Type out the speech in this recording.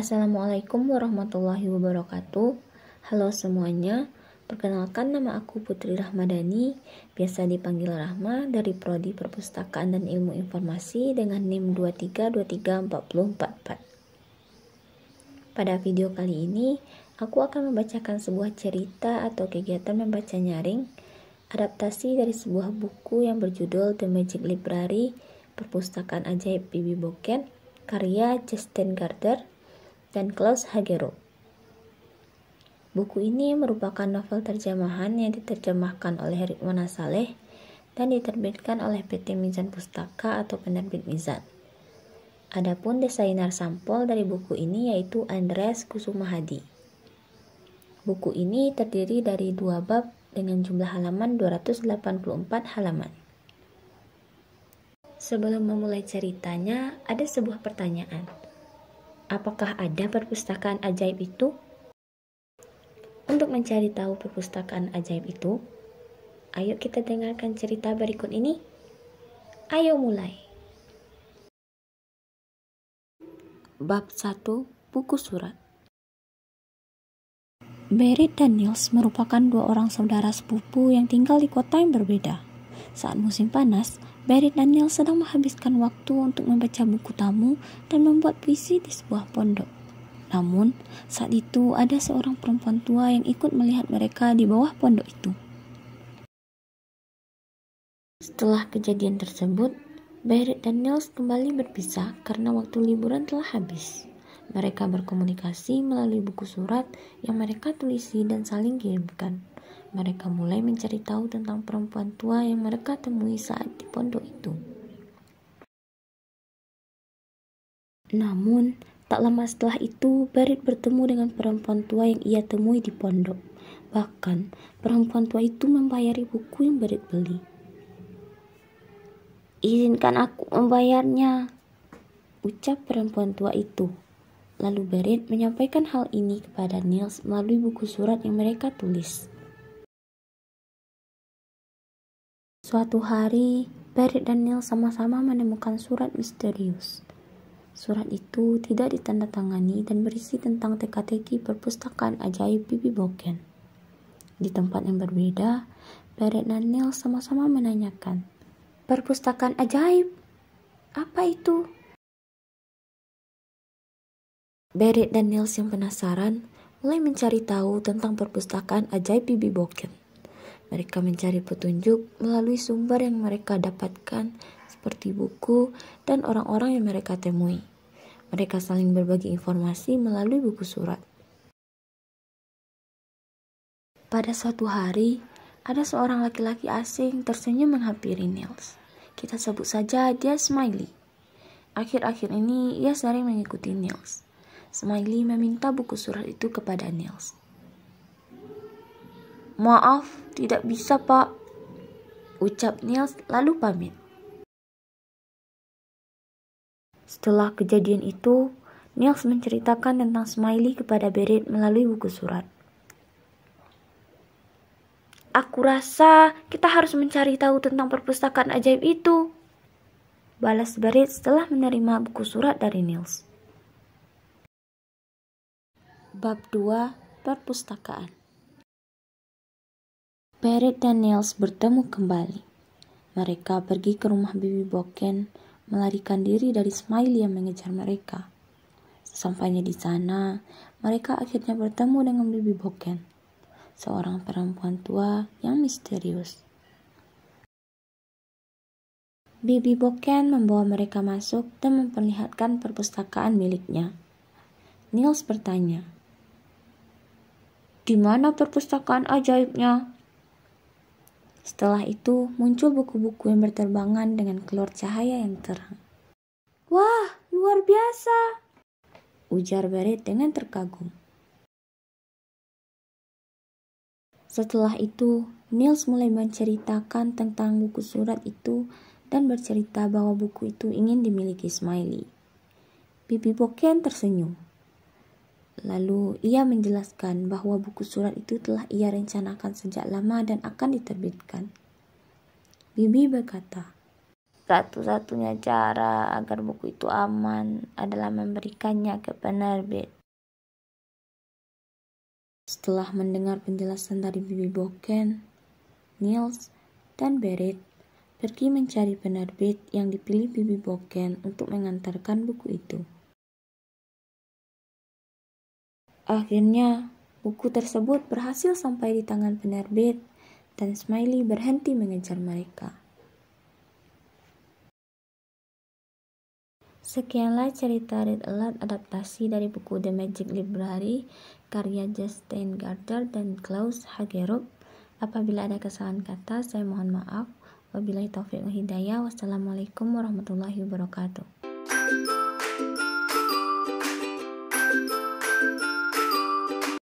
Assalamualaikum warahmatullahi wabarakatuh. Halo semuanya, perkenalkan nama aku Putri Rahmadani, biasa dipanggil Rahma dari Prodi Perpustakaan dan Ilmu Informasi dengan NIM 2323444. Pada video kali ini, aku akan membacakan sebuah cerita atau kegiatan membaca nyaring, adaptasi dari sebuah buku yang berjudul The Magic Library, Perpustakaan Ajaib Bibi Boken, karya Justin Gardner dan Klaus Hagero. Buku ini merupakan novel terjemahan yang diterjemahkan oleh Ridwana Saleh dan diterbitkan oleh PT Mizan Pustaka atau penerbit Mizan. Adapun desainer sampul dari buku ini yaitu Andres Kusuma Buku ini terdiri dari dua bab dengan jumlah halaman 284 halaman. Sebelum memulai ceritanya, ada sebuah pertanyaan. Apakah ada perpustakaan ajaib itu? Untuk mencari tahu perpustakaan ajaib itu, ayo kita dengarkan cerita berikut ini. Ayo mulai. Bab 1 Buku Surat Barry dan Niels merupakan dua orang saudara sepupu yang tinggal di kota yang berbeda. Saat musim panas, Barry Daniel sedang menghabiskan waktu untuk membaca buku tamu dan membuat puisi di sebuah pondok. Namun, saat itu ada seorang perempuan tua yang ikut melihat mereka di bawah pondok itu. Setelah kejadian tersebut, Barrett dan Niels kembali berpisah karena waktu liburan telah habis. Mereka berkomunikasi melalui buku surat yang mereka tulisi dan saling kirimkan. Mereka mulai mencari tahu tentang perempuan tua yang mereka temui saat di pondok itu. Namun, tak lama setelah itu, Barit bertemu dengan perempuan tua yang ia temui di pondok. Bahkan, perempuan tua itu membayari buku yang Barit beli. Izinkan aku membayarnya, ucap perempuan tua itu. Lalu Barit menyampaikan hal ini kepada Nils melalui buku surat yang mereka tulis. Suatu hari, Barry dan Neil sama-sama menemukan surat misterius. Surat itu tidak ditandatangani dan berisi tentang teka-teki perpustakaan ajaib Bibi Bogen. Di tempat yang berbeda, Barrett dan Neil sama-sama menanyakan, Perpustakaan ajaib? Apa itu? Barrett dan Neil yang penasaran mulai mencari tahu tentang perpustakaan ajaib Bibi Boken. Mereka mencari petunjuk melalui sumber yang mereka dapatkan seperti buku dan orang-orang yang mereka temui. Mereka saling berbagi informasi melalui buku surat. Pada suatu hari, ada seorang laki-laki asing tersenyum menghampiri Niels. Kita sebut saja dia Smiley. Akhir-akhir ini, ia sering mengikuti Niels. Smiley meminta buku surat itu kepada Niels. Maaf, tidak bisa pak, ucap Nils, lalu pamit. Setelah kejadian itu, Nils menceritakan tentang Smiley kepada Berit melalui buku surat. Aku rasa kita harus mencari tahu tentang perpustakaan ajaib itu. Balas Berit setelah menerima buku surat dari Nils. Bab 2 Perpustakaan Perit dan Nils bertemu kembali. Mereka pergi ke rumah Bibi Boken, melarikan diri dari Smiley yang mengejar mereka. Sesampainya di sana, mereka akhirnya bertemu dengan Bibi Boken, seorang perempuan tua yang misterius. Bibi Boken membawa mereka masuk dan memperlihatkan perpustakaan miliknya. Niels bertanya, "Di mana perpustakaan ajaibnya?" Setelah itu muncul buku-buku yang berterbangan dengan keluar cahaya yang terang. Wah, luar biasa! Ujar Barret dengan terkagum. Setelah itu, nils mulai menceritakan tentang buku surat itu dan bercerita bahwa buku itu ingin dimiliki Smiley. Bibi Boken tersenyum. Lalu ia menjelaskan bahwa buku surat itu telah ia rencanakan sejak lama dan akan diterbitkan. Bibi berkata, satu-satunya cara agar buku itu aman adalah memberikannya ke penerbit. Setelah mendengar penjelasan dari Bibi Boken, Niels, dan Berit pergi mencari penerbit yang dipilih Bibi Boken untuk mengantarkan buku itu. Akhirnya, buku tersebut berhasil sampai di tangan penerbit dan Smiley berhenti mengejar mereka. Sekianlah cerita Red Alert adaptasi dari buku The Magic Library karya Justin Gardner dan Klaus Hagerup. Apabila ada kesalahan kata, saya mohon maaf. Wabillahi taufiq wa hidayah. Wassalamualaikum warahmatullahi wabarakatuh.